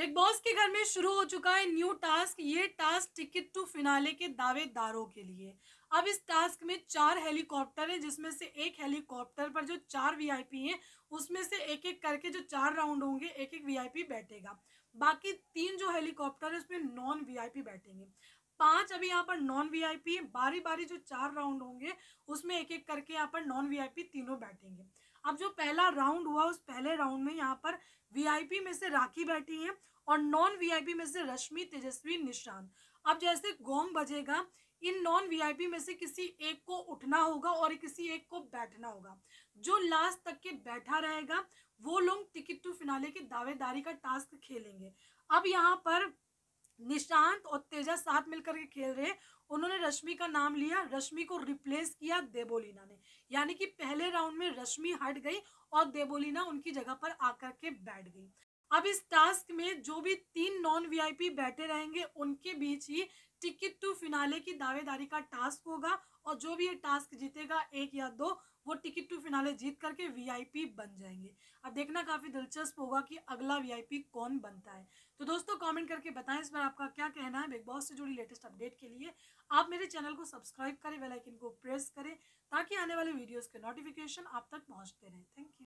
big boss के घर में शुरू हो चुका है न्यू टास्क ये टास्क टिकट टू फिनाले के दावेदारों के लिए अब इस टास्क में चार हेलीकॉप्टर हैं जिसमें से एक हेलीकॉप्टर पर जो चार वीआईपी हैं उसमें से एक एक करके जो चार राउंड होंगे एक एक वीआईपी बैठेगा बाकी तीन जो हेलीकॉप्टर है उसमें नॉन वीआईपी बैठेंगे पांच अभी यहाँ पर नॉन वीआईपी बारी बारी जो चार राउंड होंगे उसमें एक एक करके यहाँ पर नॉन वीआईपी तीनों बैठेंगे अब जो पहला राउंड हुआ उस पहले राउंड में यहाँ पर वीआईपी में से राखी बैठी है और नॉन वीआईपी में से रश्मि तेजस्वी निशांत अब जैसे गोंग बजेगा इन नॉन वीआईपी में से किसी एक को उठना होगा और किसी एक को बैठना होगा जो लास्ट तक के बैठा रहेगा वो लोग टिकट टू फिनाले के दावेदारी का टास्क खेलेंगे अब यहाँ पर निशांत और तेजा साथ मिलकर के खेल रहे उन्होंने रश्मि का नाम लिया रश्मि को रिप्लेस किया देबोलिना ने यानी कि पहले राउंड में रश्मि हट गई और देबोलिना उनकी जगह पर आकर के बैठ गई अब इस टास्क में जो भी तीन नॉन वीआईपी बैठे रहेंगे उनके बीच ही टिकट टू फिनाले की दावेदारी का टास्क होगा और जो भी ये टास्क जीतेगा एक या दो वो टिकट टू फिनाले जीत करके वीआईपी बन जाएंगे अब देखना काफ़ी दिलचस्प होगा कि अगला वीआईपी कौन बनता है तो दोस्तों कमेंट करके बताएं इस बार आपका क्या कहना है बिग बॉस से जुड़ी लेटेस्ट अपडेट के लिए आप मेरे चैनल को सब्सक्राइब करें वेलाइकिन को प्रेस करें ताकि आने वाले वीडियोज़ के नोटिफिकेशन आप तक पहुँचते रहे थैंक यू